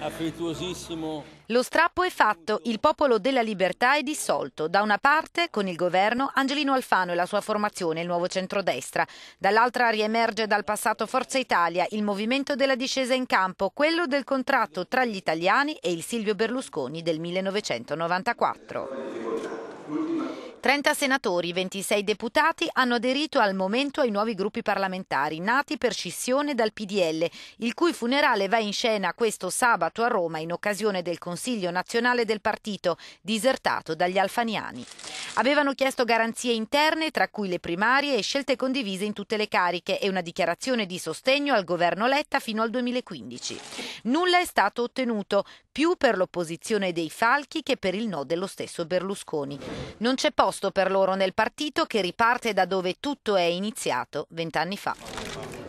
affettuosissimo. Lo strappo è fatto, il popolo della libertà è dissolto. Da una parte, con il governo, Angelino Alfano e la sua formazione, il nuovo centrodestra. Dall'altra riemerge dal passato Forza Italia, il movimento della discesa in campo, quello del contratto tra gli italiani e il Silvio Berlusconi del 1994. L'ultima. 30 senatori, 26 deputati hanno aderito al momento ai nuovi gruppi parlamentari nati per scissione dal PDL, il cui funerale va in scena questo sabato a Roma in occasione del Consiglio nazionale del partito, disertato dagli alfaniani. Avevano chiesto garanzie interne, tra cui le primarie e scelte condivise in tutte le cariche e una dichiarazione di sostegno al governo Letta fino al 2015. Nulla è stato ottenuto, più per l'opposizione dei Falchi che per il no dello stesso Berlusconi. Non c'è posto per loro nel partito che riparte da dove tutto è iniziato vent'anni fa.